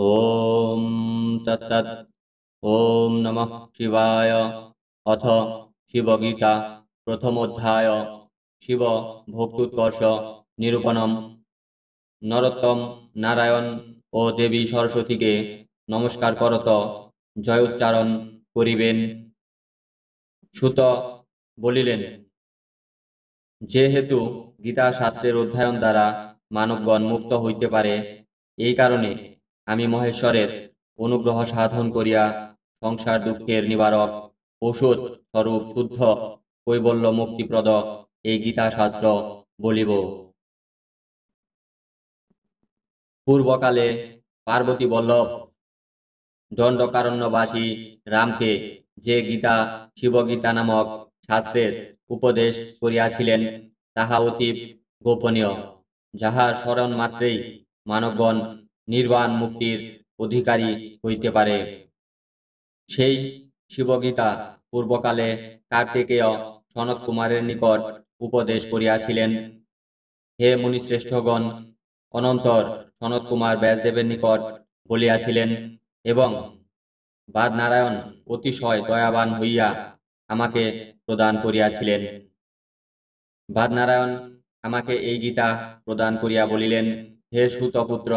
ওম तत्तत् ॐ नमः शिवाय अथ শিবগীতা প্রথম অধ্যায় শিব ভক্তুৎকর্ষ নিরূপণম নরোত্তম নারায়ণ ও দেবী সরস্বতীকে নমস্কার করত জয় উচ্চারণ করিবেন সুত বলিলেন যেহেতু গীতা শাস্ত্রের অধ্যয়ন দ্বারা মানবগণ মুক্ত হইতে পারে এই কারণে আমি মহেশ্বরের অনুগ্রহ সাধন করিয়া সংসার দুঃখের নিবারক ওষুধ স্বরূপ শুদ্ধ কৈবল্য মুক্তিপ্রদ এই গীতা শাস্ত্র বলিব পূর্বকালে পার্বতী বল্লভ দণ্ডকারণ্যবাসী রামকে যে গীতা শিবগীতা নামক শাস্ত্রের উপদেশ করিয়াছিলেন তাহা অতি গোপনীয় যাহার স্মরণ মাত্রেই মানবগণ নির্বাণ মুক্তির অধিকারী হইতে পারে সেই শিবগীতা পূর্বকালে কার্তিকেয় সনত কুমারের নিকট উপদেশ করিয়াছিলেন হে মুনিশ্রেষ্ঠগণ অনন্তর সনত কুমার ব্যাসদেবের নিকট বলিয়াছিলেন এবং বাদনারায়ণ অতিশয় দয়াবান হইয়া আমাকে প্রদান করিয়াছিলেন বাদনারায়ণ আমাকে এই গীতা প্রদান করিয়া বলিলেন হে সুতপুত্র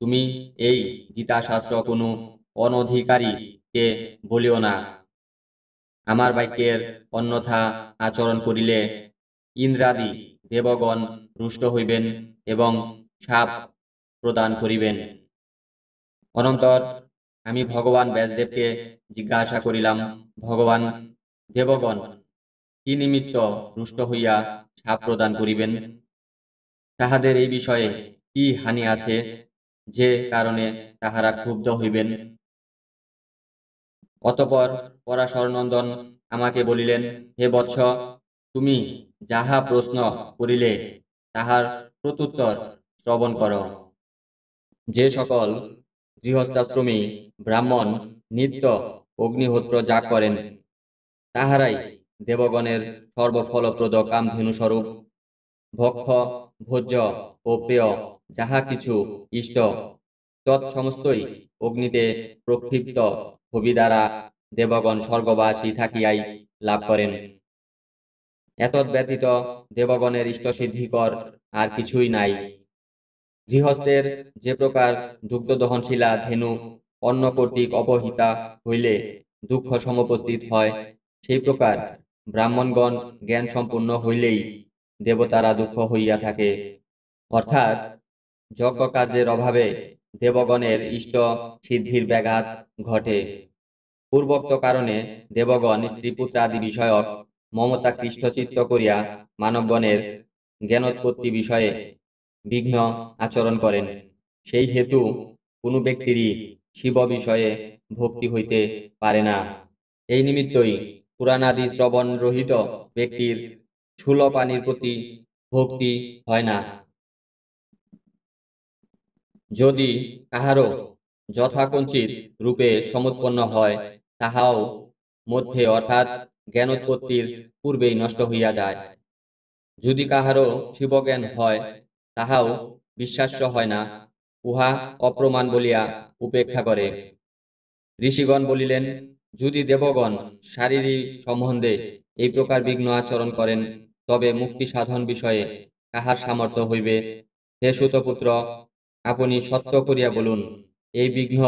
তুমি এই গীতাশাস্ত্র কোনো অনধিকারীকে বলিও না আমার বাক্যের অন্যথা আচরণ করিলে ইন্দ্রাদি দেবগণ রুষ্ট হইবেন এবং সাপ প্রদান করিবেন অনন্তর আমি ভগবান ব্যাসদেবকে জিজ্ঞাসা করিলাম ভগবান দেবগণ কি নিমিত্ত রুষ্ট হইয়া সাপ প্রদান করিবেন তাহাদের এই বিষয়ে কি হানি আছে যে কারণে তাহারা ক্ষুব্ধ হইবেন অতপর পরাশরনন্দন আমাকে বলিলেন হে বৎস তুমি যাহা প্রশ্ন করিলে তাহার প্রত্যুত্তর শ্রবণ কর যে সকল গৃহস্থাশ্রমী ব্রাহ্মণ নিত্য অগ্নিহোত্র যা করেন তাহারাই দেবগণের সর্বফলপ্রদ কামধেনুস্বরূপ ভক্ষ ভোজ্য ও প্রিয় যাহা কিছু ইষ্ট তৎসমস্তই অগ্নিতে প্রক্ষিপ্ত হবি দ্বারা দেবগণ স্বর্গবাসী থাকিয়াই লাভ করেন এত ব্যতীত দেবগণের ইষ্টসিদ্ধিকর আর কিছুই নাই গৃহস্থের যে প্রকার দুগ্ধদহনশিলা ধেনু অন্য কর্তৃক অবহিতা হইলে দুঃখ সমপস্থিত হয় সেই প্রকার ব্রাহ্মণগণ জ্ঞান সম্পূর্ণ হইলেই দেবতারা দুঃখ হইয়া থাকে অর্থাৎ যজ্ঞ কার্যের অভাবে দেবগণের ইষ্ট সিদ্ধির ব্যাঘাত ঘটে পূর্বোক্ত কারণে দেবগণ স্ত্রী আদি বিষয়ক মমতা কৃষ্ণচিত্ত করিয়া মানবগণের জ্ঞানোৎপত্তি বিষয়ে বিঘ্ন আচরণ করেন সেই হেতু কোনো ব্যক্তিরই শিব বিষয়ে ভক্তি হইতে পারে না এই নিমিত্তই পুরাণাদি শ্রবণ রহিত ব্যক্তির ছুল পানির প্রতি ভক্তি হয় না যদি কাহারও যথাকঞ্চিত রূপে সমুৎপন্ন হয় তাহাও মধ্যে অর্থাৎ জ্ঞানোৎপত্তির পূর্বেই নষ্ট হইয়া যায় যদি কাহারও শিবজ্ঞান হয় তাহাও বিশ্বাস্য হয় না উহা অপ্রমাণ বলিয়া উপেক্ষা করে ঋষিগণ বলিলেন যদি দেবগণ শারীরিক সম্বন্ধে এই প্রকার বিঘ্ন আচরণ করেন তবে মুক্তি সাধন বিষয়ে কাহার সামর্থ্য হইবে হে সুতপুত্র আপনি সত্য করিয়া বলুন এই বিঘ্ন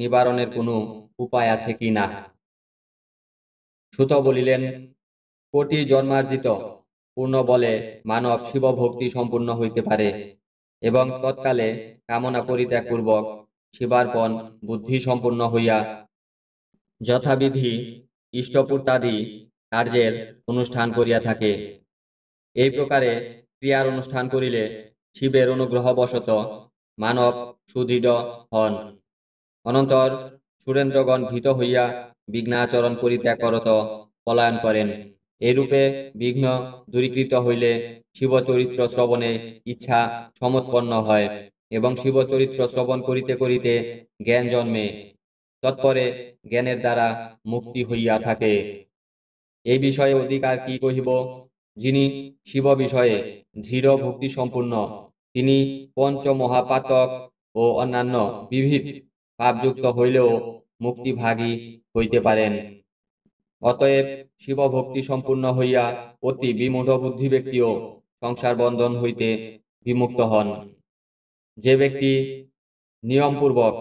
নিবারণের কোনো উপায় আছে কি না সুত বলিলেন কোটি জন্মার্জিত পূর্ণ বলে মানব শিবভক্তি সম্পূর্ণ হইতে পারে এবং তৎকালে কামনা পরিত্যাগপূর্বক শিবার্পণ বুদ্ধি সম্পূর্ণ হইয়া যথাবিধি ইষ্টপূর্তাদি কার্যের অনুষ্ঠান করিয়া থাকে এই প্রকারে ক্রিয়ার অনুষ্ঠান করিলে শিবের অনুগ্রহবশত মানব সুদৃঢ় হন অনন্তর সুরেন্দ্রগণ ভীত হইয়া বিঘ্নাচরণ পরিত্যাগরত পলায়ন করেন এরূপে বিঘ্ন দূরীকৃত হইলে শিবচরিত্র শ্রবণে ইচ্ছা সমৎপন্ন হয় এবং শিবচরিত্র শ্রবণ করিতে করিতে জ্ঞান জন্মে তৎপরে জ্ঞানের দ্বারা মুক্তি হইয়া থাকে এই বিষয়ে অধিকার কি কহিব যিনি শিব বিষয়ে ধীর ভক্তি সম্পূর্ণ তিনি পঞ্চমহাপাতক ও অন্যান্য বিবিধ পাপযুক্ত হইলেও মুক্তিভাগী হইতে পারেন অতএব শিবভক্তি সম্পূর্ণ হইয়া অতি বিমূঢ় বুদ্ধি ব্যক্তিও সংসার বন্ধন হইতে বিমুক্ত হন যে ব্যক্তি নিয়মপূর্বক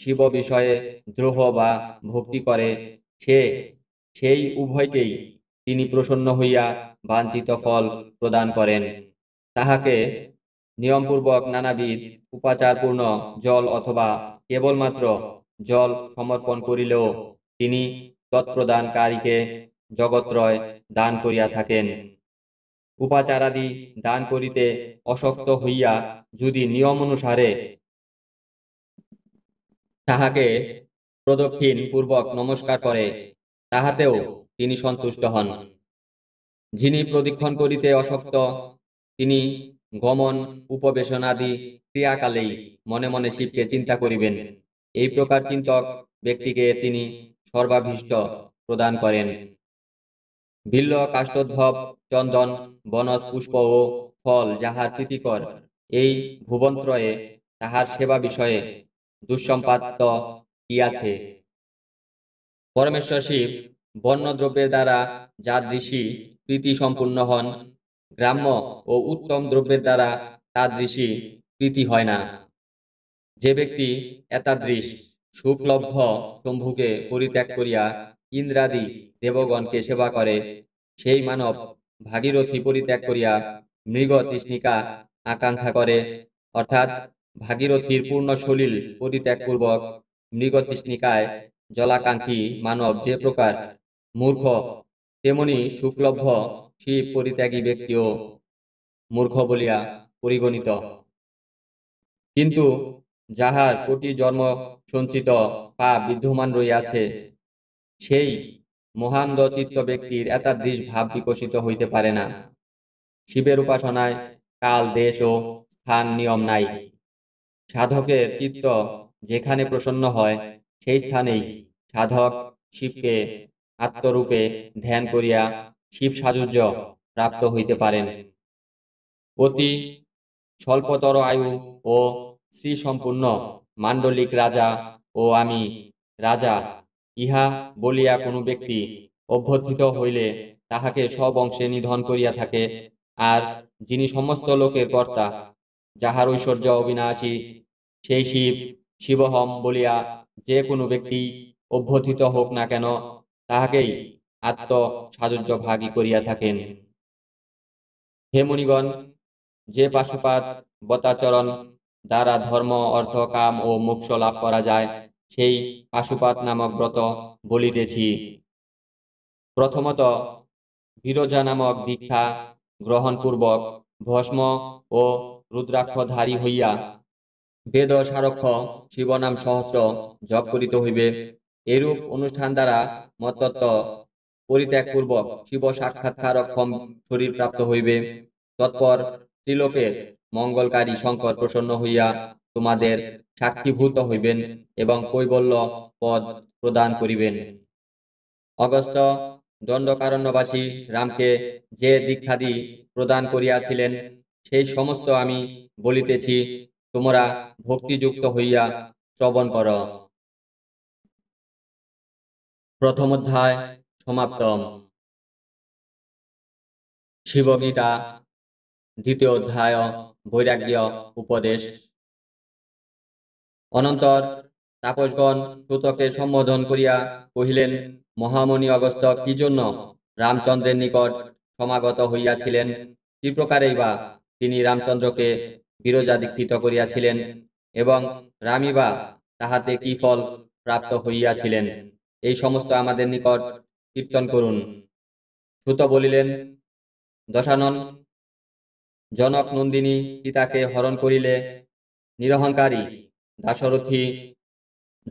শিব বিষয়ে দ্রোহ বা ভক্তি করে সে সেই উভয়কেই তিনি প্রসন্ন হইয়া বাঞ্ছিত ফল প্রদান করেন তাহাকে নিয়মপূর্বক নানাবিধ উপাচারপূর্ণ জল অথবা কেবলমাত্র জল সমর্পণ করিলেও তিনি তৎপ্রদানকারীকে জগত্রয় দান করিয়া থাকেন উপাচারাদি দান করিতে অশক্ত হইয়া যদি নিয়ম অনুসারে তাহাকে প্রদক্ষিণ পূর্বক নমস্কার করে তাহাতেও তিনি সন্তুষ্ট হন যিনি প্রদীক্ষণ করিতে অশক্ত তিনি গমন উপবেশন আদি ক্রিয়াকালেই মনে মনে শিবকে চিন্তা করিবেন এই প্রকার চিন্তক ব্যক্তিকে তিনি সর্বাভীষ্ট প্রদান করেন ভিল্ল কাষ্টোদ্ভব চন্দন বনজ পুষ্প ও ফল যাহার প্রীতিকর এই ভুবন্ত্রয়ে তাহার সেবা বিষয়ে দুঃসম্পাদ্য কি আছে পরমেশ্বর শিব বন্যদ্রব্যের দ্বারা যা ঋষি প্রীতি সম্পূর্ণ হন গ্রাম্য ও উত্তম দ্রব্যের দ্বারা তাদৃশী প্রীতি হয় না যে ব্যক্তি এতাদৃশ সুপলভ্য শম্ভুকে পরিত্যাগ করিয়া ইন্দ্রাদি দেবগণকে সেবা করে সেই মানব ভাগীরথী পরিত্যাগ করিয়া মৃগ তৃষ্ণিকা আকাঙ্ক্ষা করে অর্থাৎ ভাগীরথীর পূর্ণ সলিল পরিত্যাগপূর্বক মৃগ তৃষ্ণিকায় জলাকাঙ্ক্ষী মানব যে প্রকার মূর্খ তেমনি শুক্লভ্য শিব পরিত্যাগী ব্যক্তিও মূর্খ বলিয়া পরিগণিত কিন্তু যাহার কোটি জন্ম সঞ্চিত পা বিদ্যমান রইয়াছে সেই মহান্দ দচিত্ত ব্যক্তির এতাদৃশ ভাব বিকশিত হইতে পারে না শিবের উপাসনায় কাল দেশ ও স্থান নিয়ম নাই সাধকের চিত্ত যেখানে প্রসন্ন হয় সেই স্থানেই সাধক শিবকে আত্মরূপে ধ্যান করিয়া শিব সাজুর্য প্রাপ্ত হইতে পারেন অতি স্বল্পতর আয়ু ও শ্রী সম্পূর্ণ মাণ্ডলিক রাজা ও আমি রাজা ইহা বলিয়া কোনো ব্যক্তি অভ্যর্থিত হইলে তাহাকে সব অংশে নিধন করিয়া থাকে আর যিনি সমস্ত লোকের কর্তা যাহার ঐশ্বর্য অবিনাশী সেই শিব শিবহম বলিয়া যে কোনো ব্যক্তি অভ্যর্থিত হোক না কেন তাহাকেই আত্ম সাজুজ্য ভাগী করিয়া থাকেন হে মুনিগণ যে পাশুপাত বতাচরণ দ্বারা ধর্ম অর্থ কাম ও মোক্ষ লাভ করা যায় সেই পাশুপাত নামক ব্রত বলিতেছি প্রথমত বিরজা নামক দীক্ষা গ্রহণপূর্বক ভস্ম ও রুদ্রাক্ষধারী হইয়া বেদ সারক্ষ শিবনাম সহস্র জপ করিতে হইবে এরূপ অনুষ্ঠান দ্বারা মতত্ব পরিত্যাগপূর্বক শিব সাক্ষাৎকারক শরীর প্রাপ্ত হইবে তৎপর ত্রিলোকের মঙ্গলকারী শঙ্কর প্রসন্ন হইয়া তোমাদের সাক্ষীভূত হইবেন এবং কৈবল্য পদ প্রদান করিবেন অগস্ত দণ্ডকারণ্যবাসী রামকে যে দীক্ষাদি প্রদান করিয়াছিলেন সেই সমস্ত আমি বলিতেছি তোমরা ভক্তিযুক্ত হইয়া শ্রবণ কর প্রথম অধ্যায় সমাপ্তম শিবগীতা দ্বিতীয় অধ্যায় বৈরাগ্য উপদেশ অনন্তর তাপসগণ সূতকে সম্বোধন করিয়া কহিলেন মহামণি অগস্ত কি জন্য রামচন্দ্রের নিকট সমাগত হইয়াছিলেন কি প্রকারেই বা তিনি রামচন্দ্রকে বিরোজা দীক্ষিত করিয়াছিলেন এবং রামিবা তাহাতে কি ফল প্রাপ্ত হইয়াছিলেন এই সমস্ত আমাদের নিকট কীর্তন করুন সুত বলিলেন দশানন জনক নন্দিনী পিতাকে হরণ করিলে নিরহংকারী দাসরথী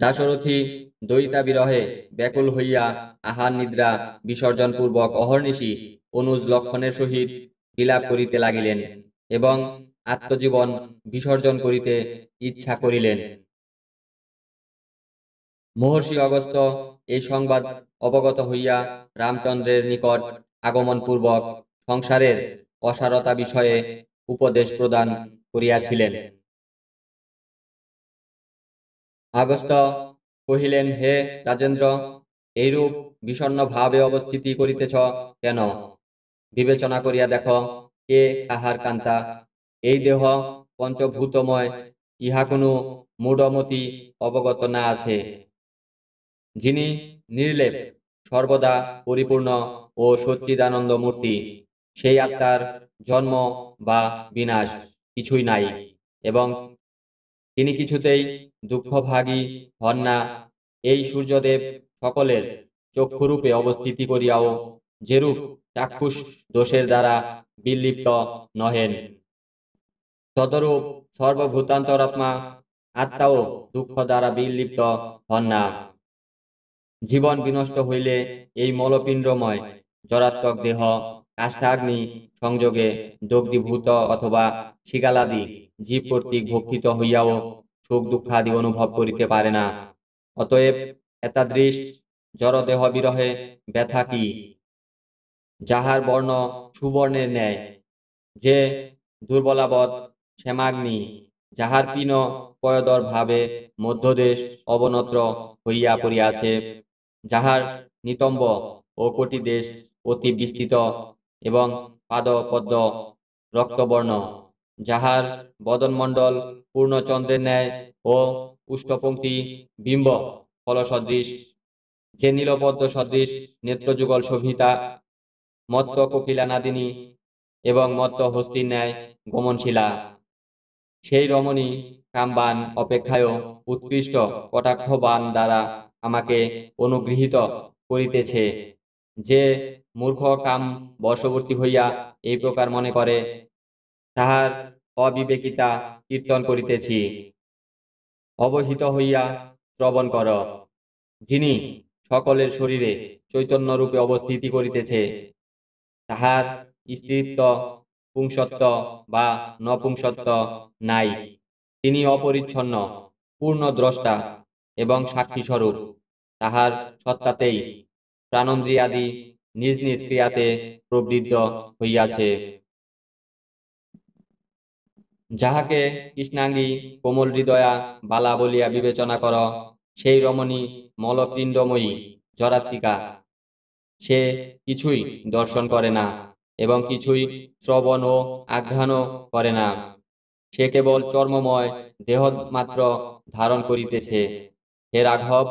দাসরথী দয়িতা বিরহে ব্যাকুল হইয়া আহার নিদ্রা বিসর্জন পূর্বক অহর্নিশী অনুজ লক্ষণের সহিত বিলাপ করিতে লাগিলেন এবং আত্মজীবন বিসর্জন করিতে ইচ্ছা করিলেন মহর্ষি অগস্ত এই সংবাদ অবগত হইয়া রামচন্দ্রের নিকট আগমন পূর্বক সংসারের অসারতা বিষয়ে উপদেশ প্রদান করিয়াছিলেন আগস্ত কহিলেন হে রাজেন্দ্র এইরূপ বিষণ্ন ভাবে অবস্থিতি করিতেছ কেন বিবেচনা করিয়া দেখ কে কাহার কান্তা এই দেহ পঞ্চভূতময় ইহা কোনো মূঢ়মতি অবগত না আছে যিনি নির্লেপ সর্বদা পরিপূর্ণ ও সচ্চিদানন্দ মূর্তি সেই আত্মার জন্ম বা বিনাশ কিছুই নাই এবং তিনি কিছুতেই দুঃখভাগী হন না এই সূর্যদেব সকলের চক্ষুরূপে অবস্থিতি করিয়াও যেরূপ চাক্ষুষ দোষের দ্বারা বিলিপ্ত নহেন তদরূপ সর্বভূতান্তরাত্মা আত্মাও দুঃখ দ্বারা বিলিপ্ত হন না জীবন বিনষ্ট হইলে এই মলপিণ্ডময় জরাত্মক দেহ কাষ্ঠাগ্নি সংযোগে দগ্ধীভূত অথবা শিকালাদি জীব কর্তৃক ভক্ষিত হইয়াও সুখ দুঃখাদি অনুভব করিতে পারে না অতএব এতাদৃশ জড়দেহ বিরহে ব্যথা কি যাহার বর্ণ সুবর্ণের ন্যায় যে দুর্বলাবৎ শ্যামাগ্নি যাহার পিন পয়দর ভাবে মধ্যদেশ অবনত্র হইয়া পড়িয়াছে যাহার নিতম্ব ও কোটি দেশ অতি বিস্তৃত এবং পাদপদ্ম রক্তবর্ণ যাহার বদনমণ্ডল পূর্ণচন্দ্রের ন্যায় ও উষ্ণপঙ্ক্তি বিম্ব ফলসদৃশ যে নীলপদ্ম সদৃশ নেত্রযুগল সভিতা মত্ত কোকিলা নাদিনী এবং মত্ত হস্তির ন্যায় গমনশিলা সেই রমণী কামবান অপেক্ষায়ও উৎকৃষ্ট কটাক্ষবান দ্বারা আমাকে অনুগৃহীত করিতেছে যে মূর্খ কাম বর্ষবর্তী হইয়া এই প্রকার মনে করে তাহার অবিবেকিতা কীর্তন করিতেছি অবহিত হইয়া শ্রবণ কর যিনি সকলের শরীরে চৈতন্য রূপে অবস্থিতি করিতেছে তাহার স্ত্রীত্ব পুংসত্ব বা নপুংসত্ব নাই তিনি অপরিচ্ছন্ন পূর্ণ দ্রষ্টা এবং সাক্ষী স্বরূপ তাহার সত্তাতেই প্রাণন্দ্রিয়াদি নিজ নিজ ক্রিয়াতে প্রবৃদ্ধ হইয়াছে যাহাকে কৃষ্ণাঙ্গী কোমল হৃদয়া বালা বলিয়া বিবেচনা কর সেই রমণী মলপিণ্ডময়ী জরাত্মিকা সে কিছুই দর্শন করে না এবং কিছুই শ্রবণ ও আঘ্রাণও করে না সে কেবল চর্মময় দেহ মাত্র ধারণ করিতেছে হে রাঘব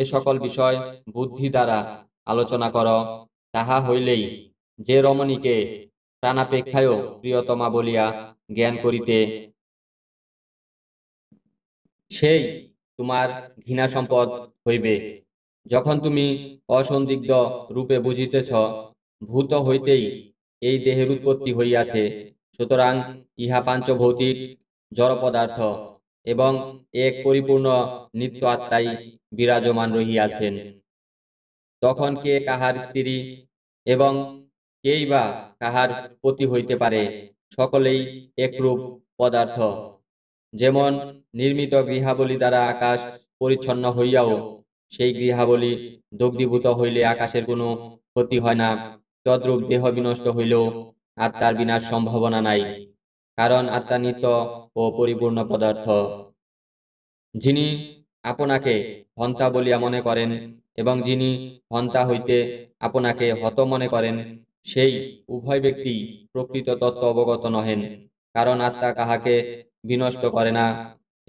এ সকল বিষয় বুদ্ধি দ্বারা আলোচনা কর তাহা হইলেই যে রমণীকে প্রাণাপেক্ষায়ও প্রিয়তমা বলিয়া জ্ঞান করিতে সেই তোমার ঘৃণা সম্পদ হইবে যখন তুমি অসন্দিগ্ধ রূপে বুঝিতেছ ভূত হইতেই এই দেহের উৎপত্তি হইয়াছে সুতরাং ইহা পাঞ্চভৌতিক জড় পদার্থ এবং এক পরিপূর্ণ নিত্য আত্মাই বিরাজমান রহিয়াছেন তখন কে কাহার স্ত্রী এবং কেই বা কাহার পতি হইতে পারে সকলেই একরূপ পদার্থ যেমন নির্মিত গৃহাবলী দ্বারা আকাশ পরিচ্ছন্ন হইয়াও সেই গৃহাবলী দগ্ধীভূত হইলে আকাশের কোনো ক্ষতি হয় না তদ্রূপ দেহ বিনষ্ট হইলেও আত্মার বিনাশ সম্ভাবনা নাই কারণ আত্মা নিত্য ও পরিপূর্ণ পদার্থ যিনি আপনাকে হন্তা বলিয়া মনে করেন এবং যিনি হন্তা হইতে আপনাকে হত মনে করেন সেই উভয় ব্যক্তি প্রকৃত তত্ত্ব অবগত নহেন কারণ আত্মা কাহাকে বিনষ্ট করে না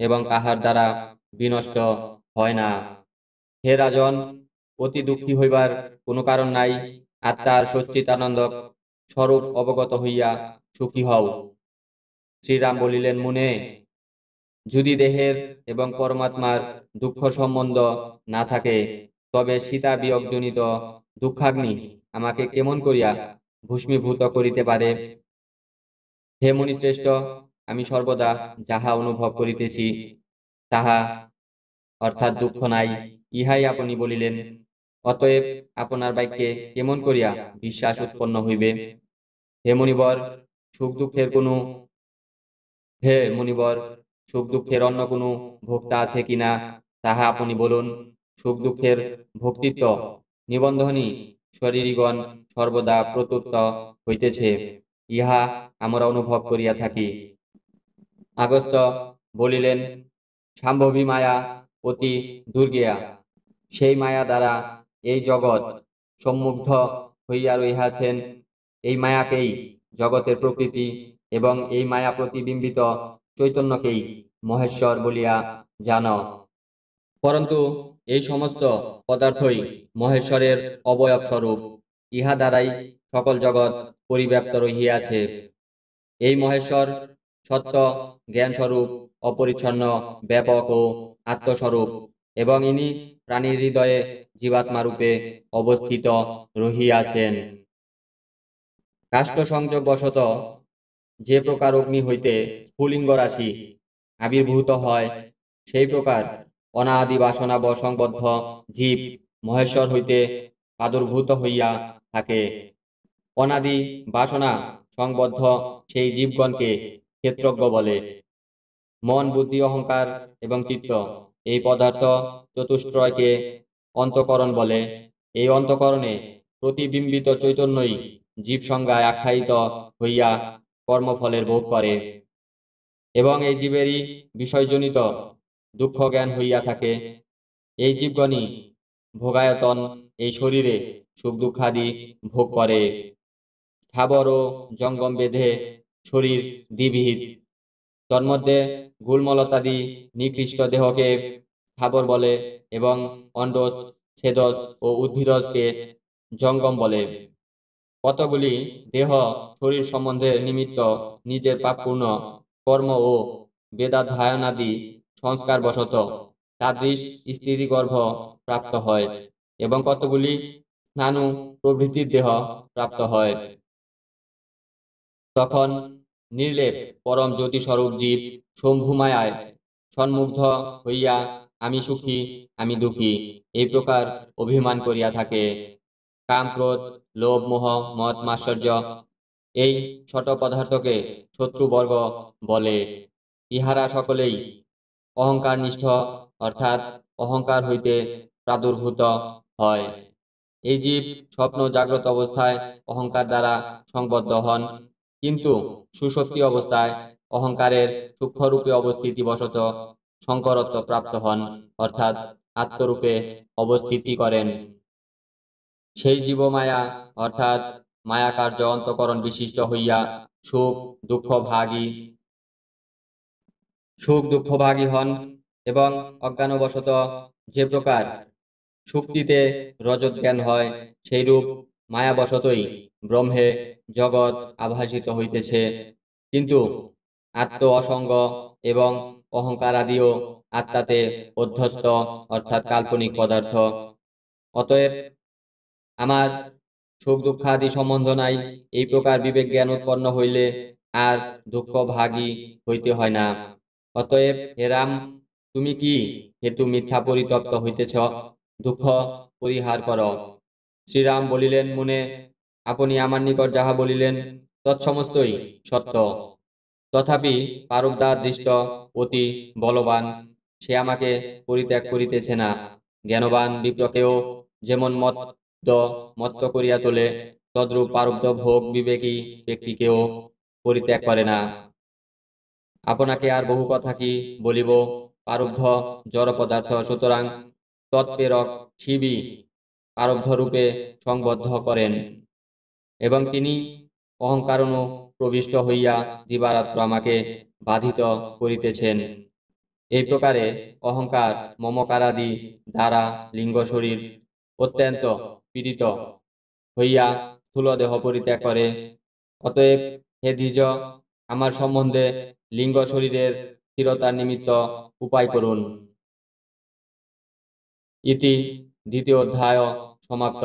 এবং কাহার দ্বারা বিনষ্ট হয় না হে রাজন অতি দুঃখী হইবার কোনো কারণ নাই আত্মার সচিতানন্দক স্বরূপ অবগত হইয়া সুখী হও শ্রীরাম বলিলেন মুনে যদি দেহের এবং পরমাত্মার দুঃখ সম্বন্ধ না থাকে তবে সীতা বিয়োগজনিত দুঃখাগ্নি আমাকে কেমন করিয়া ভূস্মীভূত করিতে পারে হে শ্রেষ্ঠ আমি সর্বদা যাহা অনুভব করিতেছি তাহা অর্থাৎ দুঃখ নাই ইহাই আপনি বলিলেন অতএব আপনার বাক্যে কেমন করিয়া বিশ্বাস উৎপন্ন হইবে হেমনিবর সুখ দুঃখের কোনো হে মুনিবর সুখ দুঃখের অন্য কোনো ভোক্তা আছে কিনা তাহা আপনি বলুন সুখ দুঃখের ভক্তিত্ব নিবন্ধনী শরীরীগণ সর্বদা প্রত্যুত্ত হইতেছে ইহা আমরা অনুভব করিয়া থাকি আগস্ত বলিলেন সম্ভবী মায়া অতি দুর্গিয়া সেই মায়া দ্বারা এই জগৎ সম্মুগ্ধ হইয়া রইয়াছেন এই মায়াকেই জগতের প্রকৃতি এবং এই মায়া প্রতিবিম্বিত চৈতন্যকেই মহেশ্বর বলিয়া জান পরন্তু এই সমস্ত পদার্থই মহেশ্বরের অবয়ব স্বরূপ ইহা দ্বারাই সকল জগৎ পরিব্যাপ্ত রহিয়াছে এই মহেশ্বর সত্য জ্ঞানস্বরূপ অপরিচ্ছন্ন ব্যাপক ও আত্মস্বরূপ এবং ইনি প্রাণীর হৃদয়ে জীবাত্মা রূপে অবস্থিত রহিয়াছেন কাষ্ট সংযোগবশত যে প্রকার অগ্নি হইতে স্ফুলিঙ্গ রাশি আবির্ভূত হয় সেই প্রকার অনাদি বাসনা বসংবদ্ধ জীব মহেশ্বর হইতে প্রাদুর্ভূত হইয়া থাকে অনাদি বাসনা সংবদ্ধ সেই জীবগণকে ক্ষেত্রজ্ঞ বলে মন বুদ্ধি অহংকার এবং চিত্ত এই পদার্থ চতুষ্ট্রয়কে অন্তকরণ বলে এই অন্তকরণে প্রতিবিম্বিত চৈতন্যই জীব সংজ্ঞায় আখ্যায়িত হইয়া কর্মফলের ভোগ করে এবং এই জীবেরই বিষয়জনিত দুঃখ জ্ঞান হইয়া থাকে এই জীবগণই ভোগায়তন এই শরীরে সুখ দুঃখাদি ভোগ করে স্থাবর ও জঙ্গম বেঁধে শরীর দ্বিবিহিত তন্মধ্যে গুলমলতাদি নিকৃষ্ট দেহকে স্থাবর বলে এবং অন্ডস ছেদস ও উদ্ভিদসকে জঙ্গম বলে কতগুলি দেহ শরীর সম্বন্ধে নিমিত্ত নিজের পাপপূর্ণ কর্ম ও বেদাধ্যায়নাদি সংস্কারবশত তাদৃশ স্ত্রীগর্ভ প্রাপ্ত হয় এবং কতগুলি স্নানু প্রভৃতির দেহ প্রাপ্ত হয় তখন নির্লেপ পরম জ্যোতিস্বরূপ জীব শম্ভুমায় সন্মুগ্ধ হইয়া আমি সুখী আমি দুঃখী এই প্রকার অভিমান করিয়া থাকে কাম ক্রোধ লোভ মোহ মত মাশ্চর্য এই ছোট পদার্থকে শত্রুবর্গ বলে ইহারা সকলেই অহংকার নিষ্ঠ অর্থাৎ অহংকার হইতে প্রাদুর্ভূত হয় এই জীব স্বপ্ন জাগ্রত অবস্থায় অহংকার দ্বারা সংবদ্ধ হন কিন্তু সুশক্তি অবস্থায় অহংকারের সূক্ষ্মরূপে অবস্থিতি বশত শঙ্করত্ব প্রাপ্ত হন অর্থাৎ আত্মরূপে অবস্থিতি করেন সেই জীবমায়া অর্থাৎ মায়াকার্য অন্তকরণ বিশিষ্ট হইয়া সুখ দুঃখ ভাগী সুখ দুঃখ ভাগী হন এবং অজ্ঞানবশত যে প্রকার সুক্তিতে রজত জ্ঞান হয় সেই রূপ মায়াবশতই ব্রহ্মে জগৎ আভাসিত হইতেছে কিন্তু আত্ম অসঙ্গ এবং অহংকার আদিও আত্মাতে অধ্যস্ত অর্থাৎ কাল্পনিক পদার্থ অতএব আমার সুখ দুঃখ আদি সম্বন্ধ নাই এই প্রকার বিবেক জ্ঞান উৎপন্ন হইলে আর দুঃখ ভাগী হইতে হয় না অতএব হেরাম তুমি কি হেতু মিথ্যা পরিতপ্ত হইতেছ দুঃখ পরিহার কর শ্রীরাম বলিলেন মনে আপনি আমার নিকট যাহা বলিলেন তৎসমস্তই সত্য তথাপি পারকদার দৃষ্ট অতি বলবান সে আমাকে পরিত্যাগ করিতেছে না জ্ঞানবান বিপ্রকেও যেমন মত মত্ত করিয়া তোলে তদ্রূপ পারব্ধ ভোগ বিবেকী ব্যক্তিকেও পরিত্যাগ করে না আপনাকে আর বহু কথা কি বলিব পারব্ধ জড় পদার্থ সুতরাং তৎপ্রেরক শিবই পারব্ধ রূপে সংবদ্ধ করেন এবং তিনি অহংকারণ প্রবিষ্ট হইয়া দিবারাত্র আমাকে বাধিত করিতেছেন এই প্রকারে অহংকার মমকারাদি দ্বারা লিঙ্গ শরীর অত্যন্ত পীড়িত হইয়া দেহ পরিত্যাগ করে অতএব হে দ্বিজ আমার সম্বন্ধে লিঙ্গ শরীরের স্থিরতার নিমিত্ত উপায় করুন ইতি দ্বিতীয় অধ্যায় সমাপ্ত